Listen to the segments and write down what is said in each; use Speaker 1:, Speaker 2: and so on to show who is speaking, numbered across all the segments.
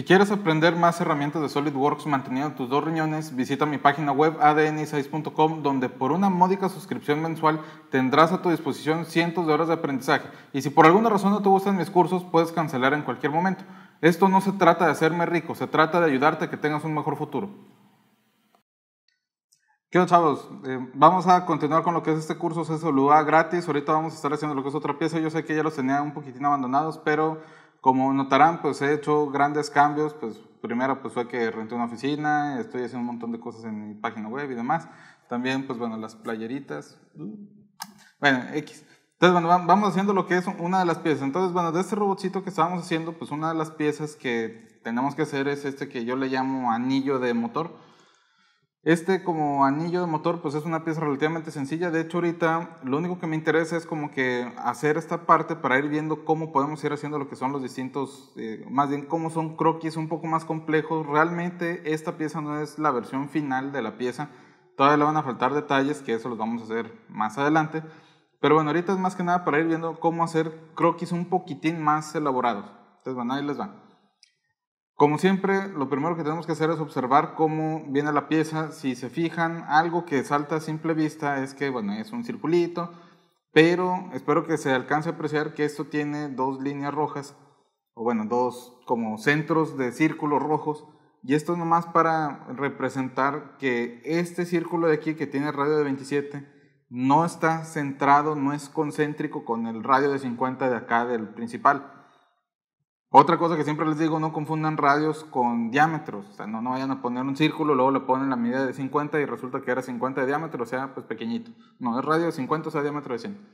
Speaker 1: Si quieres aprender más herramientas de SolidWorks manteniendo tus dos riñones, visita mi página web adn6.com donde por una módica suscripción mensual tendrás a tu disposición cientos de horas de aprendizaje. Y si por alguna razón no te gustan mis cursos, puedes cancelar en cualquier momento. Esto no se trata de hacerme rico, se trata de ayudarte a que tengas un mejor futuro. ¿Qué onda, chavos? Eh, vamos a continuar con lo que es este curso CSLUA gratis. Ahorita vamos a estar haciendo lo que es otra pieza. Yo sé que ya los tenía un poquitín abandonados, pero como notarán, pues he hecho grandes cambios, pues primero pues fue que renté una oficina, estoy haciendo un montón de cosas en mi página web y demás. También pues bueno, las playeritas. Bueno, X. Entonces, bueno, vamos haciendo lo que es una de las piezas. Entonces, bueno, de este robotcito que estábamos haciendo, pues una de las piezas que tenemos que hacer es este que yo le llamo anillo de motor este como anillo de motor pues es una pieza relativamente sencilla, de hecho ahorita lo único que me interesa es como que hacer esta parte para ir viendo cómo podemos ir haciendo lo que son los distintos, eh, más bien cómo son croquis un poco más complejos, realmente esta pieza no es la versión final de la pieza, todavía le van a faltar detalles que eso los vamos a hacer más adelante, pero bueno ahorita es más que nada para ir viendo cómo hacer croquis un poquitín más elaborados, entonces bueno ahí les va. Como siempre, lo primero que tenemos que hacer es observar cómo viene la pieza. Si se fijan, algo que salta a simple vista es que, bueno, es un circulito, pero espero que se alcance a apreciar que esto tiene dos líneas rojas, o bueno, dos como centros de círculos rojos, y esto es nomás para representar que este círculo de aquí que tiene radio de 27 no está centrado, no es concéntrico con el radio de 50 de acá del principal. Otra cosa que siempre les digo, no confundan radios con diámetros, o sea, no, no vayan a poner un círculo, luego le ponen la medida de 50 y resulta que era 50 de diámetro, o sea, pues pequeñito. No, es radio de 50, o sea, diámetro de 100.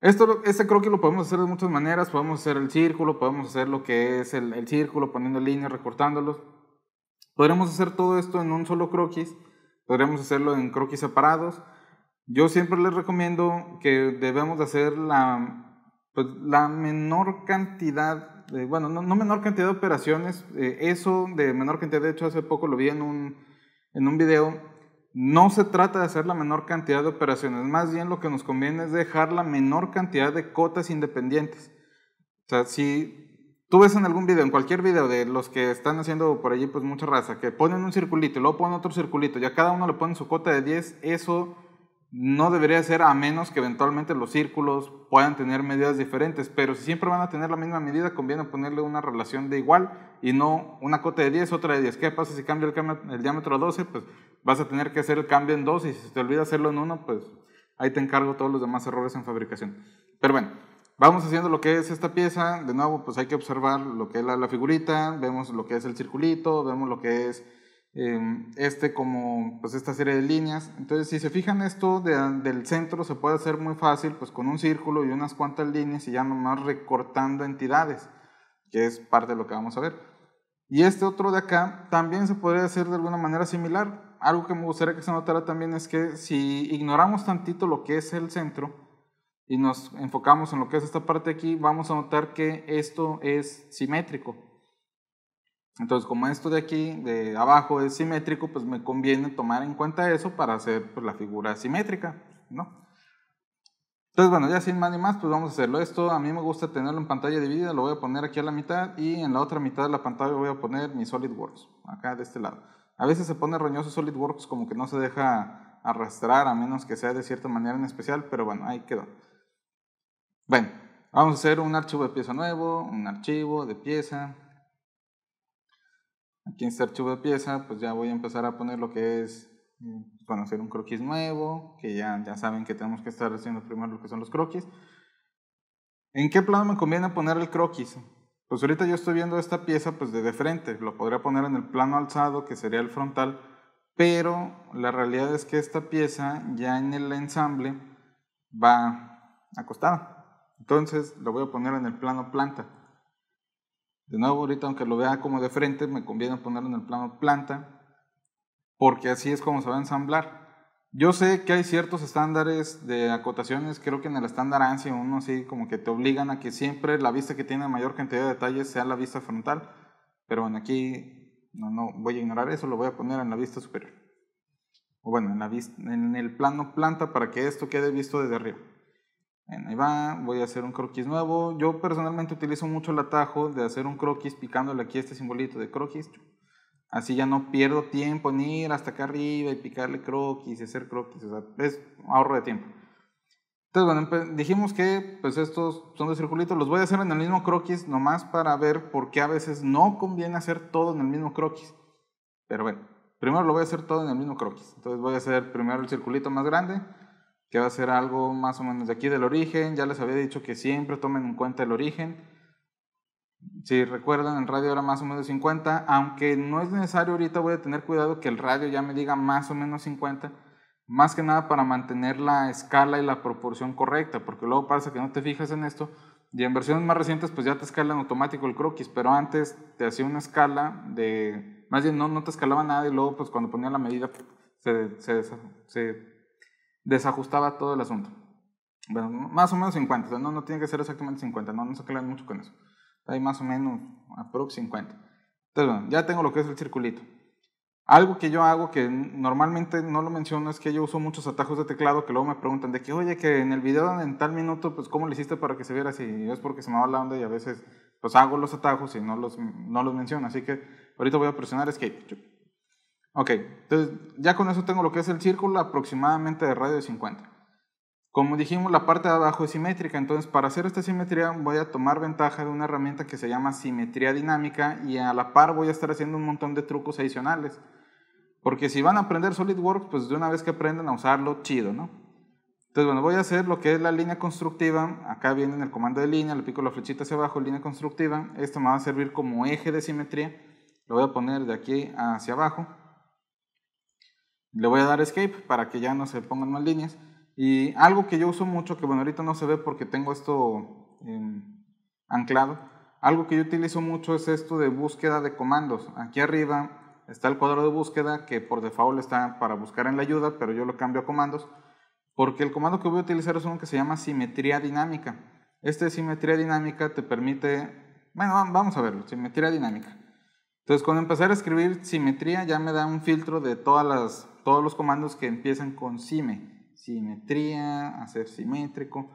Speaker 1: Esto, este creo que lo podemos hacer de muchas maneras, podemos hacer el círculo, podemos hacer lo que es el, círculo, poniendo líneas, recortándolos. podríamos hacer todo esto en un solo croquis, podríamos hacerlo en croquis separados. Yo siempre les recomiendo que debemos hacer la pues, la menor cantidad, de, bueno, no, menor cantidad de operaciones, eh, eso de menor cantidad, de hecho hace poco lo vi en un, en un video, no se trata de hacer la menor cantidad de operaciones, más bien lo que nos conviene es dejar la menor cantidad de cotas independientes. O sea, si tú ves en algún video, en cualquier video de los que están haciendo por allí pues mucha raza, que ponen un circulito y luego ponen otro circulito y cada uno le ponen su cota de 10, eso no debería ser a menos que eventualmente los círculos puedan tener medidas diferentes, pero si siempre van a tener la misma medida, conviene ponerle una relación de igual y no una cota de 10, otra de 10. ¿Qué pasa si cambia el, diámetro a 12? Pues vas a tener que hacer el cambio en 2 y si te olvida hacerlo en 1, pues ahí te encargo todos los demás errores en fabricación. Pero bueno, vamos haciendo lo que es esta pieza, de nuevo pues hay que observar lo que es la figurita, vemos lo que es el circulito, vemos lo que es Em, este como pues esta serie de líneas. Entonces, si se fijan esto del centro se puede hacer muy fácil pues con un círculo y unas cuantas líneas y ya nomás recortando entidades, que es parte de lo que vamos a ver. Y este otro de acá también se podría hacer de alguna manera similar. Algo que me gustaría que se notara también es que si ignoramos tantito lo que es el centro y nos enfocamos en lo que es esta parte de aquí, vamos a notar que esto es simétrico. Entonces, como esto de aquí, de abajo, es simétrico, pues me conviene tomar en cuenta eso para hacer pues, la figura simétrica, ¿no? Entonces, bueno, ya sin más ni más, pues vamos a hacerlo. Esto a mí me gusta tenerlo en pantalla dividida, lo voy a poner aquí a la mitad y en la otra mitad de la pantalla voy a poner mi SolidWorks, acá de este lado. A veces se pone roñoso SolidWorks como que no se deja arrastrar, a menos que sea de cierta manera en especial, pero bueno, ahí quedó. Bueno, vamos a hacer un archivo de pieza nuevo, un archivo de pieza, Aquí en este archivo de pieza, pues ya voy a empezar a poner lo que es, bueno, eh, hacer un croquis nuevo, que ya, ya saben que tenemos que estar haciendo primero lo que son los croquis. ¿En qué plano me conviene poner el croquis? Pues ahorita yo estoy viendo esta pieza pues de frente, lo podría poner en el plano alzado, que sería el frontal, pero la realidad es que esta pieza ya en el ensamble va acostada. Entonces lo voy a poner en el plano planta. De nuevo, ahorita aunque lo vea como de frente, me conviene ponerlo en el plano planta, porque así es como se va a ensamblar. Yo sé que hay ciertos estándares de acotaciones, creo que en el estándar ANSI uno sí como que te obligan a que siempre la vista que tiene mayor cantidad de detalles sea la vista frontal, pero bueno, aquí no, no voy a ignorar eso, lo voy a poner en la vista superior. O bueno, en, la vista, en el plano planta para que esto quede visto desde arriba ahí va, voy a hacer un croquis nuevo. Yo personalmente utilizo mucho el atajo de hacer un croquis picándole aquí este simbolito de croquis. Así ya no pierdo tiempo en ir hasta acá arriba y picarle croquis y hacer croquis. O sea, es ahorro de tiempo. Entonces, bueno, dijimos que pues estos son de circulitos. Los voy a hacer en el mismo croquis nomás para ver por qué a veces no conviene hacer todo en el mismo croquis. Pero bueno, primero lo voy a hacer todo en el mismo croquis. Entonces voy a hacer primero el circulito más grande que va a ser algo más o menos de aquí del origen. Ya les había dicho que siempre tomen en cuenta el origen. Si recuerdan, el radio era más o menos 50, aunque no es necesario ahorita voy a tener cuidado que el radio ya me diga más o menos 50, más que nada para mantener la escala y la proporción correcta, porque luego pasa que no te fijas en esto y en versiones más recientes pues ya te escalan automático el croquis, pero antes te hacía una escala de, más bien no, no te escalaba nada y luego pues cuando ponía la medida se, se, se desajustaba todo el asunto. Bueno, más o menos 50, no, no tiene que ser exactamente 50, no, no se aclaran mucho con eso. Hay más o menos aprox 50. Entonces, bueno, ya tengo lo que es el circulito. Algo que yo hago que normalmente no lo menciono es que yo uso muchos atajos de teclado que luego me preguntan de que, oye, que en el video en tal minuto, pues, ¿cómo lo hiciste para que se viera así? es porque se me va la onda y a veces, pues, hago los atajos y no los, no los menciono. Así que ahorita voy a presionar Escape. Ok, entonces ya con eso tengo lo que es el círculo aproximadamente de radio de 50. Como dijimos, la parte de abajo es simétrica, entonces para hacer esta simetría voy a tomar ventaja de una herramienta que se llama simetría dinámica y a la par voy a estar haciendo un montón de trucos adicionales. Porque si van a aprender SolidWorks, pues de una vez que aprendan a usarlo, chido, ¿no? Entonces, bueno, voy a hacer lo que es la línea constructiva. Acá viene el comando de línea, le pico la flechita hacia abajo, línea constructiva. Esto me va a servir como eje de simetría. Lo voy a poner de aquí hacia abajo. Le voy a dar escape para que ya no se pongan más líneas. Y algo que yo uso mucho, que bueno, ahorita no se ve porque tengo esto em, anclado, algo que yo utilizo mucho es esto de búsqueda de comandos. Aquí arriba está el cuadro de búsqueda que por default está para buscar en la ayuda, pero yo lo cambio a comandos, porque el comando que voy a utilizar es uno que se llama simetría dinámica. Este simetría dinámica te permite, bueno, vamos a verlo, simetría dinámica. Entonces, cuando empezar a escribir simetría, ya me da un filtro de todas las todos los comandos que empiezan con sime, simetría, hacer simétrico.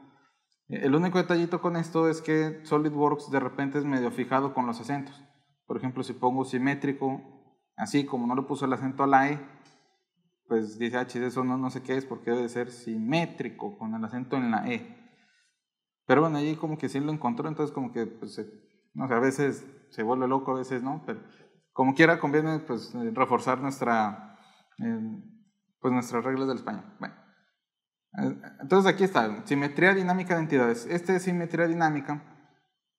Speaker 1: Eh, el único detallito con esto es que SolidWorks de repente es medio fijado con los acentos. Por ejemplo, si pongo simétrico, así como no le puso el acento a la E, pues dice, ah, eso no, no sé qué es, porque debe ser simétrico con el acento en la E. Pero bueno, allí como que sí lo encontró, entonces como que, pues, no sé, a veces se vuelve loco, a veces no, pero como quiera conviene, pues, reforzar nuestra pues nuestras reglas del español. Bueno. Eh, entonces aquí está, simetría dinámica de entidades. Esta simetría dinámica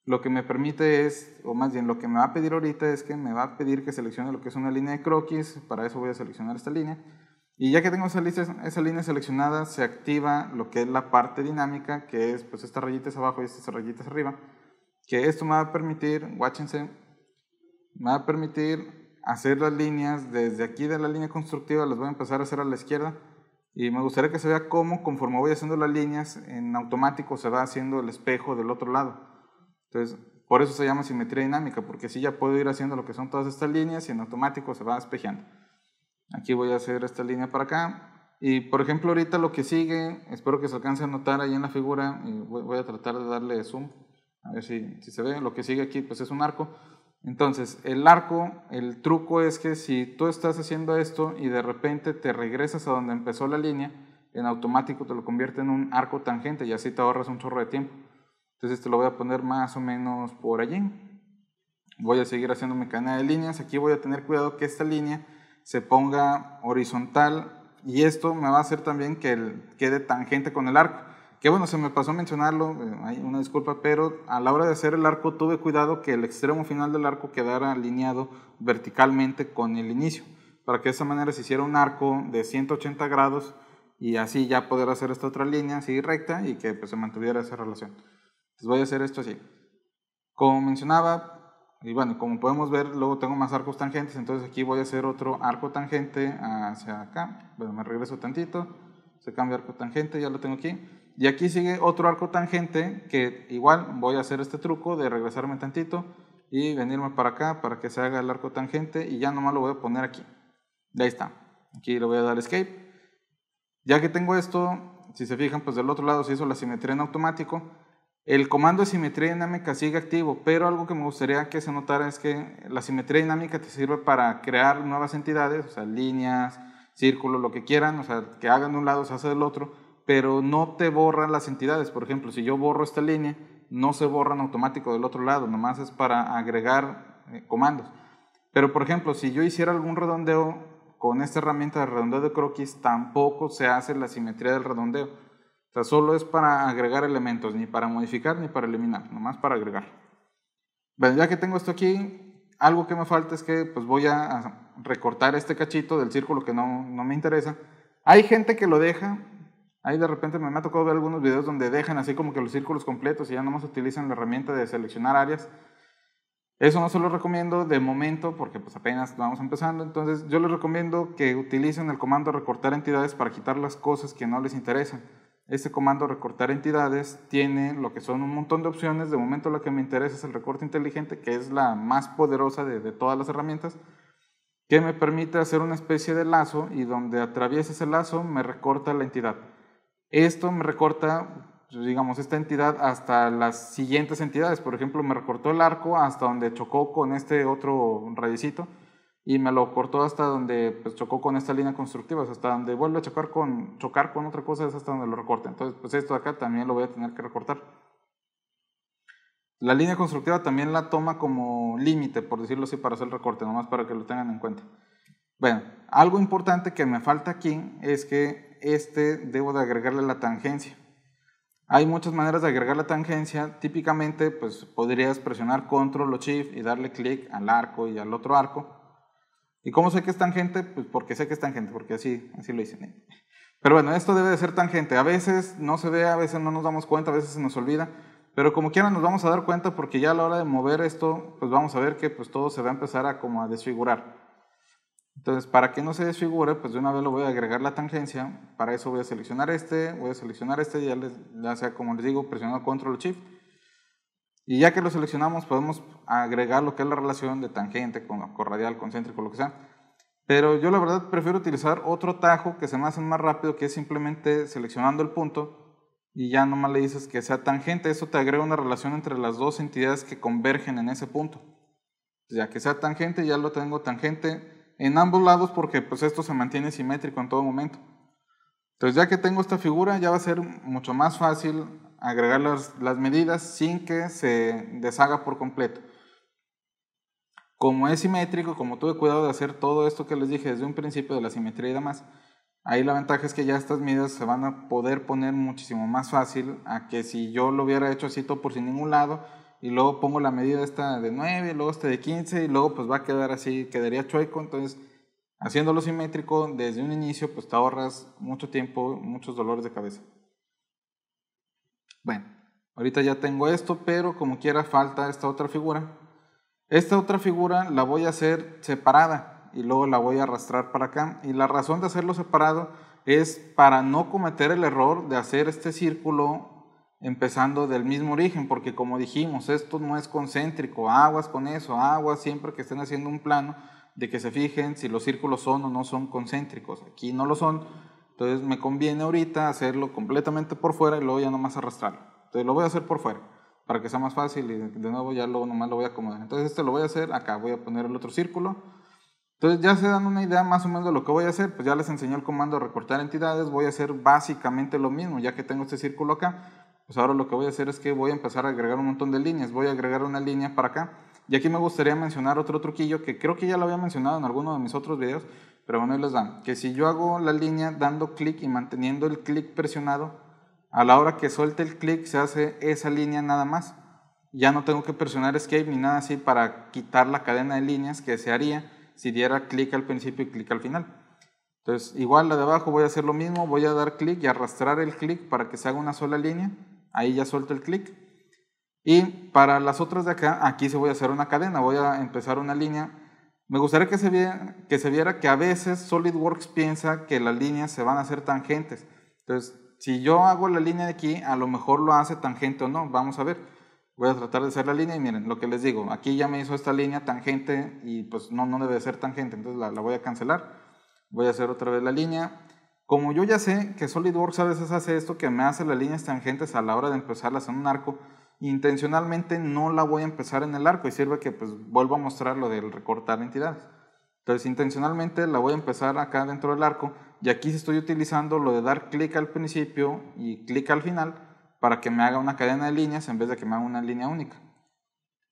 Speaker 1: lo que me permite es, o más bien lo que me va a pedir ahorita es que me va a pedir que seleccione lo que es una línea de croquis, para eso voy a seleccionar esta línea. Y ya que tengo esa, línea seleccionada, se activa lo que es la parte dinámica, que es pues estas rayitas abajo y estas rayitas arriba, que esto me va a permitir, guáchense, me va a permitir hacer las líneas desde aquí de la línea constructiva, las voy a empezar a hacer a la izquierda y me gustaría que se vea cómo conforme voy haciendo las líneas, en automático se va haciendo el espejo del otro lado. Entonces, por eso se llama simetría dinámica, porque si ya puedo ir haciendo lo que son todas estas líneas y en automático se va espejeando. Aquí voy a hacer esta línea para acá. Y por ejemplo, ahorita lo que sigue, espero que se alcance a notar ahí en la figura, y voy a tratar de darle zoom, a ver si, si se ve. Lo que sigue aquí pues es un arco. Entonces, el arco, el truco es que si tú estás haciendo esto y de repente te regresas a donde empezó la línea, en automático te lo convierte en un arco tangente y así te ahorras un chorro de tiempo. Entonces te lo voy a poner más o menos por allí. Voy a seguir haciendo mi cadena de líneas. Aquí voy a tener cuidado que esta línea se ponga horizontal y esto me va a hacer también que quede tangente con el arco que bueno, se me pasó a mencionarlo, hay eh, una disculpa, pero a la hora de hacer el arco tuve cuidado que el extremo final del arco quedara alineado verticalmente con el inicio, para que de esa manera se hiciera un arco de 180 grados y así ya poder hacer esta otra línea así recta y que pues, se mantuviera esa relación. Entonces voy a hacer esto así. Como mencionaba, y bueno, como podemos ver, luego tengo más arcos tangentes, entonces aquí voy a hacer otro arco tangente hacia acá, bueno, me regreso tantito, se cambia arco tangente, ya lo tengo aquí y aquí sigue otro arco tangente que igual voy a hacer este truco de regresarme tantito y venirme para acá para que se haga el arco tangente y ya nomás lo voy a poner aquí. Ahí está. Aquí le voy a dar escape. Ya que tengo esto, si se fijan, pues del otro lado se hizo la simetría en automático. El comando de simetría dinámica sigue activo, pero algo que me gustaría que se notara es que la simetría dinámica te sirve para crear nuevas entidades, o sea, líneas, círculos, lo que quieran, o sea, que hagan de un lado se hace del otro pero no te borran las entidades. Por ejemplo, si yo borro esta línea, no se borran automático del otro lado, nomás es para agregar eh, comandos. Pero por ejemplo, si yo hiciera algún redondeo con esta herramienta de redondeo de croquis, tampoco se hace la simetría del redondeo. O sea, solo es para agregar elementos, ni para modificar ni para eliminar, nomás para agregar. Bueno, ya que tengo esto aquí, algo que me falta es que pues voy a recortar este cachito del círculo que no, no me interesa. Hay gente que lo deja Ahí de repente me, ha tocado ver algunos videos donde dejan así como que los círculos completos y ya no más utilizan la herramienta de seleccionar áreas. Eso no se lo recomiendo de momento porque pues apenas vamos empezando. Entonces yo les recomiendo que utilicen el comando recortar entidades para quitar las cosas que no les interesan. Este comando recortar entidades tiene lo que son un montón de opciones. De momento lo que me interesa es el recorte inteligente, que es la más poderosa de, de todas las herramientas que me permite hacer una especie de lazo y donde atraviesa ese lazo me recorta la entidad. Esto me recorta, digamos, esta entidad hasta las siguientes entidades. Por ejemplo, me recortó el arco hasta donde chocó con este otro rayecito y me lo cortó hasta donde pues, chocó con esta línea constructiva, o sea, hasta donde vuelve a chocar con, chocar con otra cosa es hasta donde lo recorte. Entonces, pues esto de acá también lo voy a tener que recortar. La línea constructiva también la toma como límite, por decirlo así, para hacer el recorte, nomás para que lo tengan en cuenta. Bueno, algo importante que me falta aquí es que este debo de agregarle la tangencia. Hay muchas maneras de agregar la tangencia. Típicamente, pues podrías presionar control o shift y darle clic al arco y al otro arco. ¿Y cómo sé que es tangente? Pues porque sé que es tangente, porque así, así lo dicen. Pero bueno, esto debe de ser tangente. A veces no se ve, a veces no nos damos cuenta, a veces se nos olvida. Pero como quiera nos vamos a dar cuenta porque ya a la hora de mover esto, pues vamos a ver que pues todo se va a empezar a como a desfigurar. Entonces, para que no se desfigure, pues de una vez lo voy a agregar la tangencia. Para eso voy a seleccionar este, voy a seleccionar este, ya, ya sea como les digo, presionando Control Shift. Y ya que lo seleccionamos, podemos agregar lo que es la relación de tangente con, con radial, concéntrico, lo que sea. Pero yo la verdad prefiero utilizar otro tajo que se me hace más rápido, que es simplemente seleccionando el punto y ya nomás le dices que sea tangente. Eso te agrega una relación entre las dos entidades que convergen en ese punto. Ya que sea tangente, ya lo tengo tangente en ambos lados porque pues esto se mantiene simétrico en todo momento. Entonces ya que tengo esta figura ya va a ser mucho más fácil agregar las, medidas sin que se deshaga por completo. Como es simétrico, como tuve cuidado de hacer todo esto que les dije desde un principio de la simetría y demás, Ahí la ventaja es que ya estas medidas se van a poder poner muchísimo más fácil a que si yo lo hubiera hecho así todo por sin ningún lado y luego pongo la medida esta de 9, luego esta de 15 y luego pues va a quedar así, quedaría chueco, entonces haciéndolo simétrico desde un inicio pues te ahorras mucho tiempo, muchos dolores de cabeza. Bueno, ahorita ya tengo esto, pero como quiera falta esta otra figura. Esta otra figura la voy a hacer separada y luego la voy a arrastrar para acá y la razón de hacerlo separado es para no cometer el error de hacer este círculo empezando del mismo origen, porque como dijimos, esto no es concéntrico, aguas con eso, aguas siempre que estén haciendo un plano, de que se fijen si los círculos son o no son concéntricos, aquí no lo son, entonces me conviene ahorita hacerlo completamente por fuera y luego ya nomás arrastrarlo, entonces lo voy a hacer por fuera, para que sea más fácil y de nuevo ya luego nomás lo voy a acomodar, entonces este lo voy a hacer acá, voy a poner el otro círculo, entonces ya se dan una idea más o menos de lo que voy a hacer, pues ya les enseñó el comando recortar entidades, voy a hacer básicamente lo mismo, ya que tengo este círculo acá, pues ahora lo que voy a hacer es que voy a empezar a agregar un montón de líneas, voy a agregar una línea para acá. Y aquí me gustaría mencionar otro truquillo que creo que ya lo había mencionado en alguno de mis otros videos, pero bueno, ahí les dan. Que si yo hago la línea dando clic y manteniendo el clic presionado, a la hora que suelte el clic se hace esa línea nada más. Ya no tengo que presionar escape ni nada así para quitar la cadena de líneas que se haría si diera clic al principio y clic al final. Entonces, igual la de abajo voy a hacer lo mismo, voy a dar clic y arrastrar el clic para que se haga una sola línea. Ahí ya suelto el clic. Y para las otras de acá, aquí se voy a hacer una cadena, voy a empezar una línea. Me gustaría que se, viera, que a veces SolidWorks piensa que las líneas se van a hacer tangentes. Entonces, si yo hago la línea de aquí, a lo mejor lo hace tangente o no, vamos a ver. Voy a tratar de hacer la línea y miren, lo que les digo, aquí ya me hizo esta línea tangente y pues no, no debe ser tangente, entonces la, la voy a cancelar. Voy a hacer otra vez la línea, como yo ya sé que SolidWorks a veces hace esto que me hace las líneas tangentes a la hora de empezarlas en un arco, intencionalmente no la voy a empezar en el arco y sirve que pues a mostrar lo del recortar entidades. Entonces intencionalmente la voy a empezar acá dentro del arco y aquí estoy utilizando lo de dar clic al principio y clic al final para que me haga una cadena de líneas en vez de que me haga una línea única.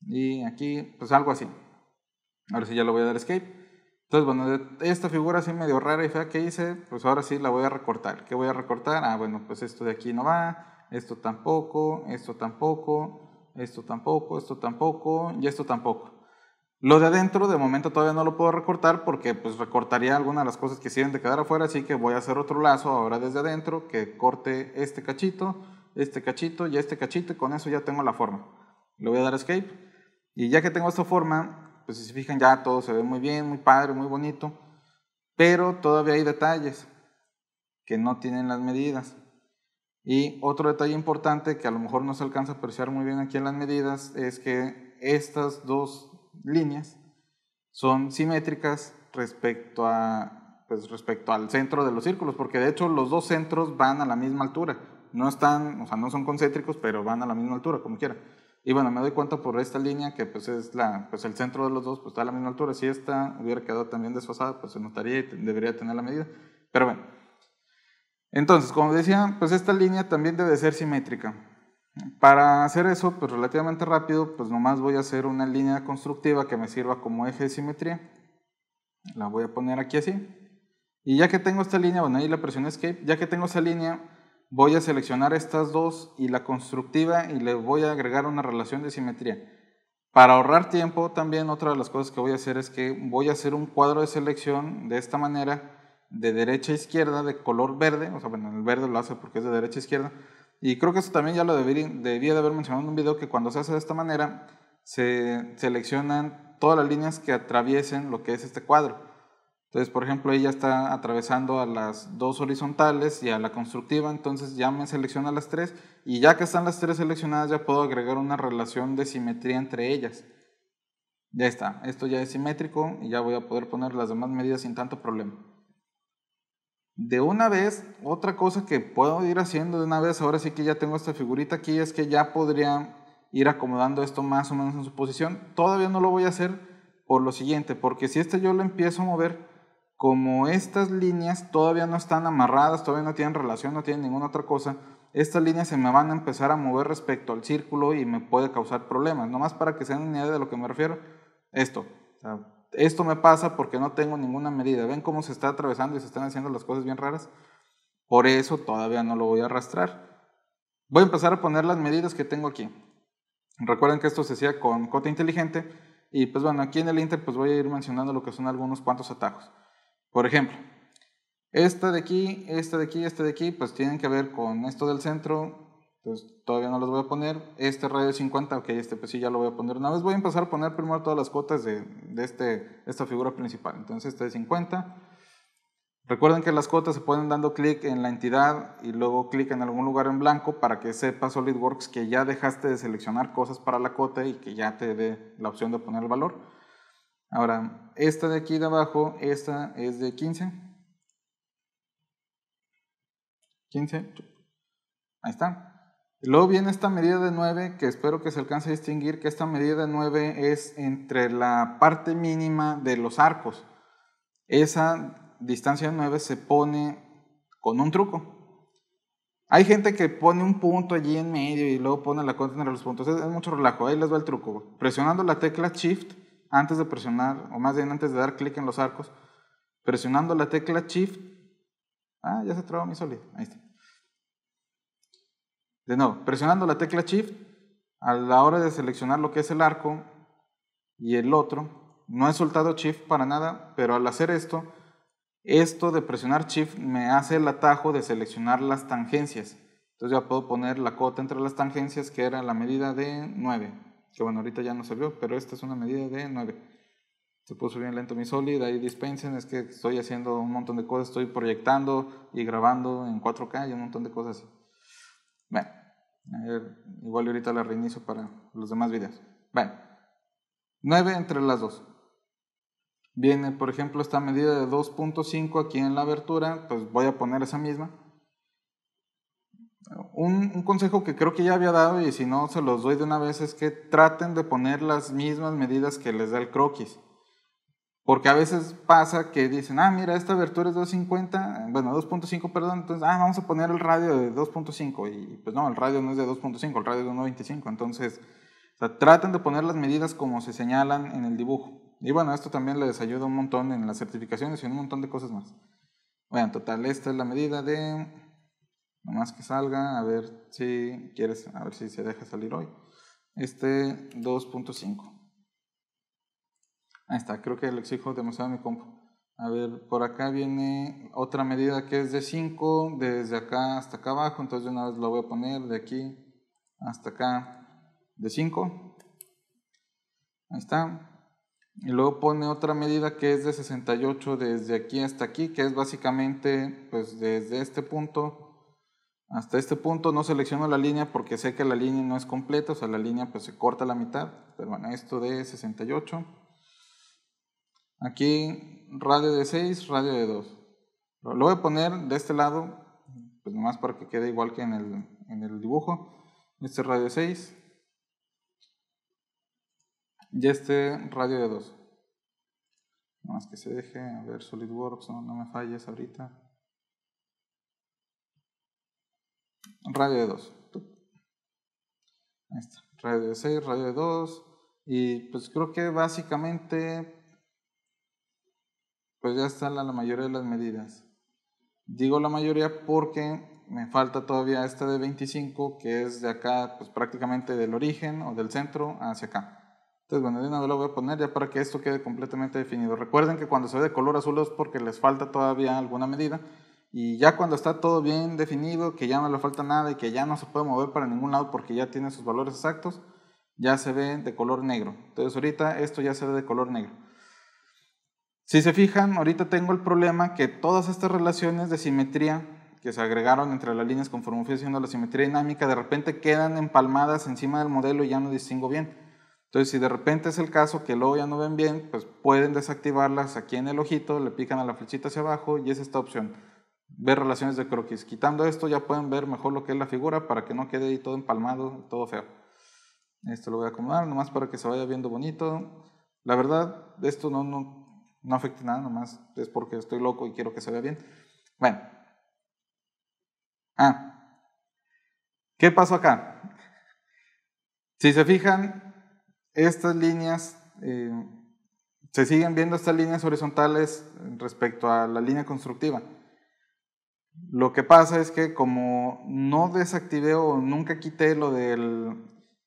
Speaker 1: Y aquí pues algo así. Ahora sí ya le voy a dar escape. Entonces, bueno, esta figura así medio rara y fea que hice, pues ahora sí la voy a recortar. ¿Qué voy a recortar? Ah, bueno, pues esto de aquí no va, esto tampoco, esto tampoco, esto tampoco, esto tampoco y esto tampoco. Lo de adentro de momento todavía no lo puedo recortar porque pues recortaría alguna de las cosas que sirven de quedar afuera, así que voy a hacer otro lazo ahora desde adentro que corte este cachito, este cachito y este cachito y con eso ya tengo la forma. Le voy a dar escape y ya que tengo esta forma, pues si se fijan ya todo se ve muy bien, muy padre, muy bonito, pero todavía hay detalles que no tienen las medidas. Y otro detalle importante que a lo mejor no se alcanza a apreciar muy bien aquí en las medidas es que estas dos líneas son simétricas respecto a pues, respecto al centro de los círculos, porque de hecho los dos centros van a la misma altura. No están, o sea, no son concéntricos, pero van a la misma altura, como quiera. Y bueno, me doy cuenta por esta línea que pues es la, pues el centro de los dos, pues está a la misma altura. Si esta hubiera quedado también desfasada, pues se notaría y debería tener la medida. Pero bueno. Entonces, como decía, pues esta línea también debe ser simétrica. Para hacer eso, pues relativamente rápido, pues nomás voy a hacer una línea constructiva que me sirva como eje de simetría. La voy a poner aquí así. Y ya que tengo esta línea, bueno, ahí la presión escape, ya que tengo esa línea, voy a seleccionar estas dos y la constructiva y le voy a agregar una relación de simetría. Para ahorrar tiempo también otra de las cosas que voy a hacer es que voy a hacer un cuadro de selección de esta manera, de derecha a izquierda, de color verde, o sea, bueno, el verde lo hace porque es de derecha a izquierda, y creo que eso también ya lo debía de haber mencionado en un video, que cuando se hace de esta manera, se seleccionan todas las líneas que atraviesen lo que es este cuadro. Entonces, por ejemplo, ella está atravesando a las dos horizontales y a la constructiva, entonces ya me selecciona las tres y ya que están las tres seleccionadas ya puedo agregar una relación de simetría entre ellas. Ya está, esto ya es simétrico y ya voy a poder poner las demás medidas sin tanto problema. De una vez, otra cosa que puedo ir haciendo de una vez, ahora sí que ya tengo esta figurita aquí, es que ya podría ir acomodando esto más o menos en su posición. Todavía no lo voy a hacer por lo siguiente, porque si este yo lo empiezo a mover, como estas líneas todavía no están amarradas, todavía no tienen relación, no tienen ninguna otra cosa, estas líneas se me van a empezar a mover respecto al círculo y me puede causar problemas. Nomás para que se den idea de lo que me refiero, esto. esto me pasa porque no tengo ninguna medida. ¿Ven cómo se está atravesando y se están haciendo las cosas bien raras? Por eso todavía no lo voy a arrastrar. Voy a empezar a poner las medidas que tengo aquí. Recuerden que esto se hacía con cota inteligente y pues bueno, aquí en el Inter pues voy a ir mencionando lo que son algunos cuantos atajos. Por ejemplo, esta de aquí, esta de aquí, esta de aquí, pues tienen que ver con esto del centro, entonces todavía no los voy a poner. Este radio 50, ok, este pues sí ya lo voy a poner. Una vez voy a empezar a poner primero todas las cuotas de, este, esta figura principal. Entonces esta de 50. Recuerden que las cuotas se pueden dando clic en la entidad y luego clic en algún lugar en blanco para que sepa SolidWorks que ya dejaste de seleccionar cosas para la cota y que ya te dé la opción de poner el valor. Ahora, esta de aquí de abajo, esta es de 15. 15. Ahí está. Luego viene esta medida de 9, que espero que se alcance a distinguir, que esta medida de 9 es entre la parte mínima de los arcos. Esa distancia de 9 se pone con un truco. Hay gente que pone un punto allí en medio y luego pone la cuenta entre los puntos. Es mucho relajo. Ahí les va el truco. Presionando la tecla Shift, antes de presionar, o más bien antes de dar clic en los arcos, presionando la tecla Shift. Ah, ya se trabó mi sólido. Ahí está. De nuevo, presionando la tecla Shift, a la hora de seleccionar lo que es el arco y el otro, no he soltado Shift para nada, pero al hacer esto, esto de presionar Shift me hace el atajo de seleccionar las tangencias. Entonces ya puedo poner la cota entre las tangencias que era la medida de 9 que bueno, ahorita ya no se vio, pero esta es una medida de 9. Se puso bien lento mi solid, ahí dispensen, es que estoy haciendo un montón de cosas, estoy proyectando y grabando en 4K y un montón de cosas así. Bueno, igual ahorita la reinicio para los demás videos. Bueno, 9 entre las dos. Viene, por ejemplo, esta medida de 2.5 aquí en la abertura, pues voy a poner esa misma un, consejo que creo que ya había dado y si no se los doy de una vez es que traten de poner las mismas medidas que les da el croquis. Porque a veces pasa que dicen, ah, mira, esta abertura es 250, bueno, 2.5, perdón, entonces, ah, vamos a poner el radio de 2.5. Y pues no, el radio no es de 2.5, el radio es de 1.25. Entonces, o sea, traten de poner las medidas como se señalan en el dibujo. Y bueno, esto también les ayuda un montón en las certificaciones y en un montón de cosas más. Bueno, total, esta es la medida de Nomás que salga, a ver si quieres, a ver si se deja salir hoy. Este 2.5. Ahí está, creo que le exijo demasiado mi compu. A ver, por acá viene otra medida que es de 5, desde acá hasta acá abajo. Entonces, de una vez la voy a poner de aquí hasta acá de 5. Ahí está. Y luego pone otra medida que es de 68 desde aquí hasta aquí, que es básicamente pues desde este punto hasta este punto no selecciono la línea porque sé que la línea no es completa, o sea, la línea pues se corta a la mitad, pero bueno, esto de 68. Aquí radio de 6, radio de 2. Lo, voy a poner de este lado, pues nomás para que quede igual que en el, dibujo. Este radio de 6 y este radio de 2. más que se deje, a ver SolidWorks, no me falles ahorita. radio de 2. Ahí está, radio de 6, radio de 2. Y pues creo que básicamente, pues ya está la, mayoría de las medidas. Digo la mayoría porque me falta todavía esta de 25, que es de acá, pues prácticamente del origen o del centro hacia acá. Entonces, bueno, de una vez lo voy a poner ya para que esto quede completamente definido. Recuerden que cuando se ve de color azul es porque les falta todavía alguna medida. Y ya cuando está todo bien definido, que ya no le falta nada y que ya no se puede mover para ningún lado porque ya tiene sus valores exactos, ya se ve de color negro. Entonces ahorita esto ya se ve de color negro. Si se fijan, ahorita tengo el problema que todas estas relaciones de simetría que se agregaron entre las líneas conforme fui haciendo la simetría dinámica, de repente quedan empalmadas encima del modelo y ya no distingo bien. Entonces, si de repente es el caso que luego ya no ven bien, pues pueden desactivarlas aquí en el ojito, le pican a la flechita hacia abajo y es esta opción ver relaciones de croquis. Quitando esto ya pueden ver mejor lo que es la figura para que no quede ahí todo empalmado, todo feo. Esto lo voy a acomodar nomás para que se vaya viendo bonito. La verdad, esto no, no, afecta nada, nomás es porque estoy loco y quiero que se vea bien. Bueno. Ah. ¿Qué pasó acá? Si se fijan, estas líneas... Eh, se siguen viendo estas líneas horizontales respecto a la línea constructiva. Lo que pasa es que como no desactivé o nunca quité lo de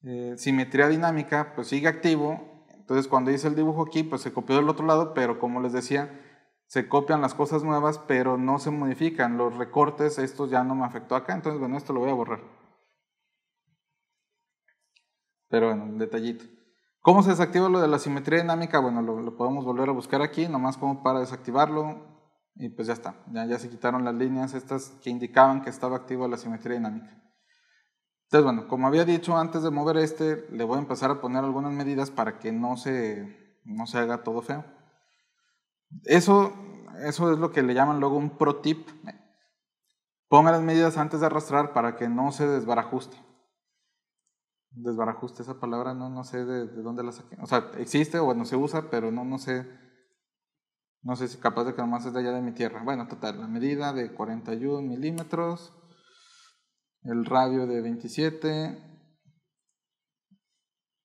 Speaker 1: eh, simetría dinámica, pues sigue activo. Entonces cuando hice el dibujo aquí, pues se copió del otro lado, pero como les decía, se copian las cosas nuevas, pero no se modifican. Los recortes, esto ya no me afectó acá, entonces bueno, esto lo voy a borrar. Pero bueno, un detallito. ¿Cómo se desactiva lo de la simetría dinámica? Bueno, lo, lo podemos volver a buscar aquí, nomás como para desactivarlo y pues ya está, ya, ya se quitaron las líneas estas que indicaban que estaba activa la simetría dinámica. Entonces, bueno, como había dicho, antes de mover este, le voy a empezar a poner algunas medidas para que no se, no se haga todo feo. Eso, eso es lo que le llaman luego un pro tip. Ponga las medidas antes de arrastrar para que no se desbarajuste. Desbarajuste, esa palabra no, no sé de, dónde la saqué. O sea, existe o bueno, se usa, pero no, no sé no sé si capaz de que nomás es de allá de mi tierra. Bueno, total, la medida de 41 milímetros, el radio de 27.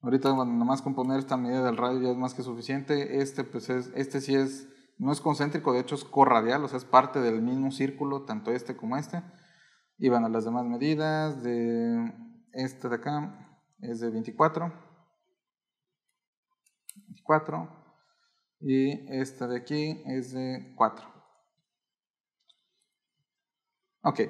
Speaker 1: Ahorita, nomás con poner esta medida del radio ya es más que suficiente. Este, pues es, este sí es, no es concéntrico, de hecho es corradial, o sea, es parte del mismo círculo, tanto este como este. Y bueno, las demás medidas de este de acá es de 24. 24 y esta de aquí es de 4. Ok.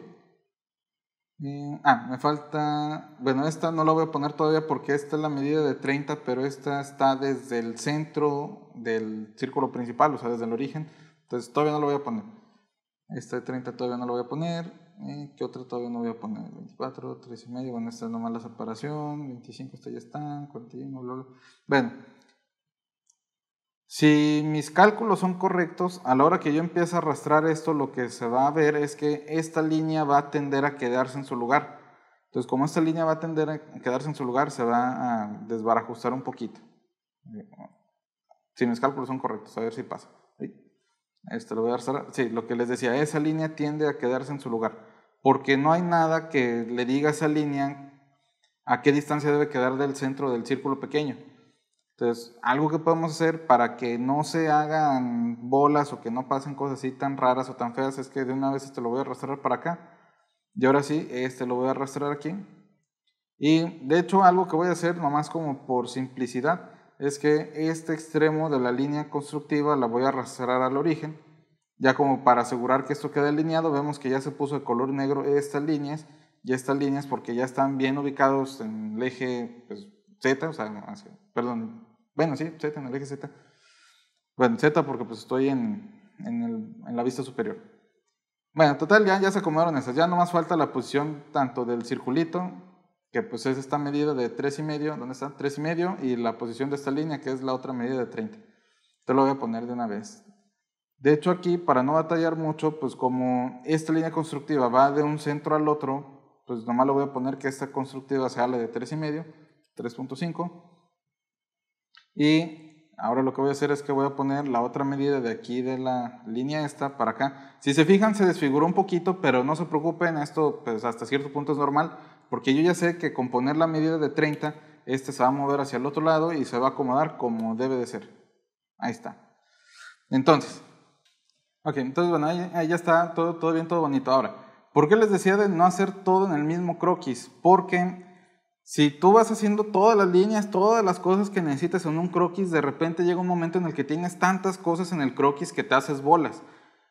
Speaker 1: ah, me falta, bueno, esta no la voy a poner todavía porque esta es la medida de 30, pero esta está desde el centro del círculo principal, o sea, desde el origen. Entonces todavía no lo voy a poner. Esta de 30 todavía no la voy a poner. ¿Qué otra todavía no voy a poner? 24, 3 y medio. Bueno, esta es nomás la separación. 25, esta ya está. 41, Bueno, si mis cálculos son correctos, a la hora que yo empiezo a arrastrar esto, lo que se va a ver es que esta línea va a tender a quedarse en su lugar. Entonces, como esta línea va a tender a quedarse en su lugar, se va a desbarajustar un poquito. Si mis cálculos son correctos, a ver si pasa. Esto lo voy a arrastrar. Sí, lo que les decía, esa línea tiende a quedarse en su lugar. Porque no hay nada que le diga a esa línea a qué distancia debe quedar del centro del círculo pequeño. Entonces, algo que podemos hacer para que no se hagan bolas o que no pasen cosas así tan raras o tan feas es que de una vez este lo voy a arrastrar para acá. Y ahora sí, este lo voy a arrastrar aquí. Y de hecho, algo que voy a hacer nomás como por simplicidad es que este extremo de la línea constructiva la voy a arrastrar al origen. Ya como para asegurar que esto quede alineado, vemos que ya se puso de color negro estas líneas y estas líneas porque ya están bien ubicados en el eje pues, Z, o sea, perdón, bueno, sí, Z, en el eje Z. Bueno, Z porque pues estoy en, en, la vista superior. Bueno, total, ya, ya se acomodaron esas. Ya nomás falta la posición tanto del circulito, que pues es esta medida de 3,5, ¿dónde está? 3,5 y y la posición de esta línea, que es la otra medida de 30. Te lo voy a poner de una vez. De hecho aquí, para no batallar mucho, pues como esta línea constructiva va de un centro al otro, pues nomás lo voy a poner que esta constructiva sea la de 3,5, 3.5 y ahora lo que voy a hacer es que voy a poner la otra medida de aquí de la línea esta para acá. Si se fijan se desfiguró un poquito, pero no se preocupen, esto pues hasta cierto punto es normal, porque yo ya sé que con poner la medida de 30, este se va a mover hacia el otro lado y se va a acomodar como debe de ser. Ahí está. Entonces, ok, entonces bueno, ahí, ya está todo, todo bien, todo bonito. Ahora, ¿por qué les decía de no hacer todo en el mismo croquis? Porque si tú vas haciendo todas las líneas, todas las cosas que necesitas en un croquis, de repente llega un momento en el que tienes tantas cosas en el croquis que te haces bolas.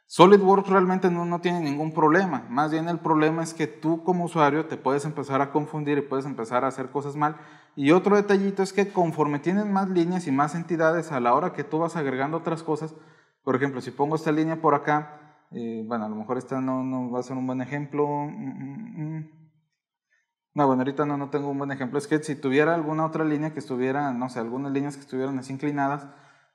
Speaker 1: SolidWorks realmente no, tiene ningún problema, más bien el problema es que tú como usuario te puedes empezar a confundir y puedes empezar a hacer cosas mal. Y otro detallito es que conforme tienes más líneas y más entidades a la hora que tú vas agregando otras cosas, por ejemplo, si pongo esta línea por acá, eh, bueno, a lo mejor esta no, no va a ser un buen ejemplo. Mm, mm, mm, no, bueno, ahorita no, tengo un buen ejemplo. Es que si tuviera alguna otra línea que estuviera, no sé, algunas líneas que estuvieran así inclinadas,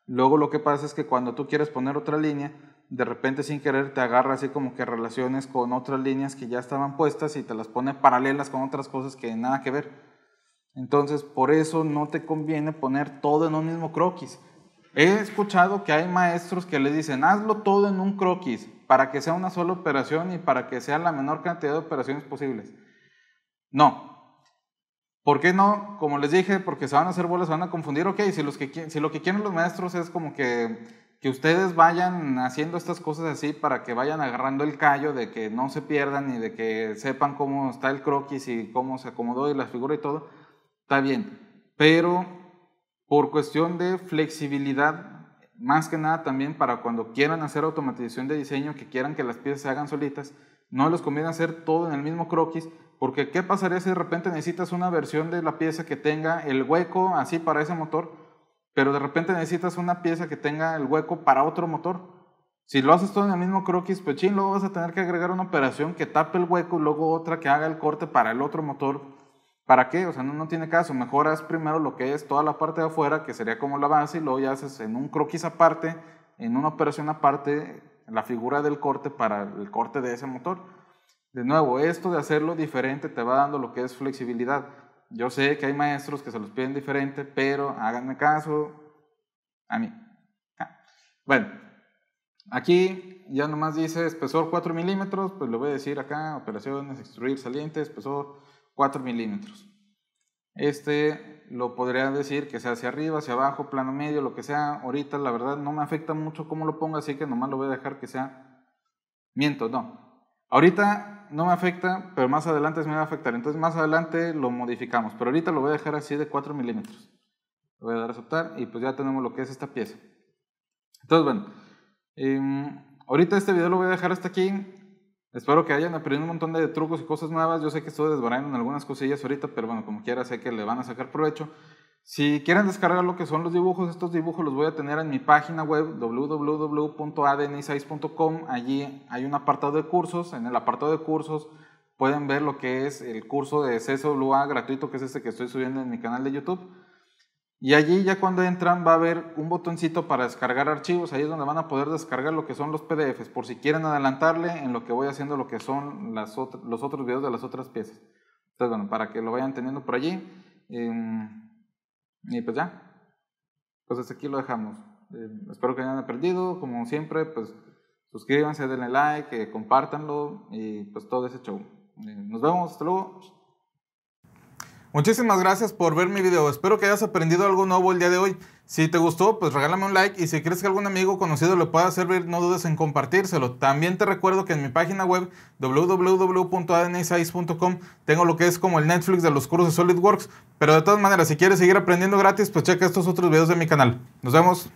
Speaker 1: luego lo que pasa es que cuando tú quieres poner otra línea, de repente sin querer te agarra así como que relaciones con otras líneas que ya estaban puestas y te las pone paralelas con otras cosas que nada que ver. Entonces, por eso no te conviene poner todo en un mismo croquis. He escuchado que hay maestros que le dicen, hazlo todo en un croquis, para que sea una sola operación y para que sea la menor cantidad de operaciones posibles. No. ¿Por qué no? Como les dije, porque se van a hacer bolas, se van a confundir. Ok, si, si lo que quieren los maestros es como que, que ustedes vayan haciendo estas cosas así para que vayan agarrando el callo de que no se pierdan y de que sepan cómo está el croquis y cómo se acomodó y la figura y todo, está bien. Pero por cuestión de flexibilidad, más que nada también para cuando quieran hacer automatización de diseño, que quieran que las piezas se hagan solitas, no les conviene hacer todo en el mismo croquis porque ¿qué pasaría si de repente necesitas una versión de la pieza que tenga el hueco así para ese motor, pero de repente necesitas una pieza que tenga el hueco para otro motor? Si lo haces todo en el mismo croquis, pues ching, luego vas a tener que agregar una operación que tape el hueco y luego otra que haga el corte para el otro motor. ¿Para qué? O sea, no, tiene caso. Mejor haz primero lo que es toda la parte de afuera, que sería como la base, y luego ya haces en un croquis aparte, en una operación aparte, la figura del corte para el corte de ese motor. De nuevo, esto de hacerlo diferente te va dando lo que es flexibilidad. Yo sé que hay maestros que se los piden diferente, pero háganme caso a mí. Ah, bueno, aquí ya nomás dice espesor 4 milímetros, pues le voy a decir acá, operaciones, extruir saliente, espesor 4 milímetros. Este lo podría decir que sea hacia arriba, hacia abajo, plano medio, lo que sea. Ahorita la verdad no me afecta mucho cómo lo ponga, así que nomás lo voy a dejar que sea... Miento, no. Ahorita no me afecta, pero más adelante sí me va a afectar. Entonces más adelante lo modificamos, pero ahorita lo voy a dejar así de 4 milímetros. Lo voy a dar a aceptar y pues ya tenemos lo que es esta pieza. Entonces, bueno, em, ahorita este video lo voy a dejar hasta aquí. Espero que hayan aprendido un montón de trucos y cosas nuevas. Yo sé que estoy desbarando en algunas cosillas ahorita, pero bueno, como quiera, sé que le van a sacar provecho. Si quieren descargar lo que son los dibujos, estos dibujos los voy a tener en mi página web www.adni6.com. E allí hay un apartado de cursos. En el apartado de cursos pueden ver lo que es el curso de CSWA gratuito, que es este que estoy subiendo en mi canal de YouTube. Y allí ya cuando entran va a haber un botoncito para descargar archivos. Ahí es donde van a poder descargar lo que son los PDFs, por si quieren adelantarle en lo que voy haciendo lo que son los otros videos de las otras piezas. Entonces, bueno, para que lo vayan teniendo por allí. Em, y pues ya, pues hasta aquí lo dejamos. Eh, espero que hayan aprendido, como siempre, pues suscríbanse, denle like, compartanlo eh, compártanlo y pues todo ese show. Eh, nos vemos, hasta luego. Muchísimas gracias por ver mi video. Espero que hayas aprendido algo nuevo el día de hoy. Si te gustó, pues regálame un like y si crees que algún amigo conocido le pueda servir, no dudes en compartírselo. También te recuerdo que en mi página web wwwadn tengo lo que es como el Netflix de los cursos de SolidWorks. Pero de todas maneras, si quieres seguir aprendiendo gratis, pues checa estos otros videos de mi canal. Nos vemos.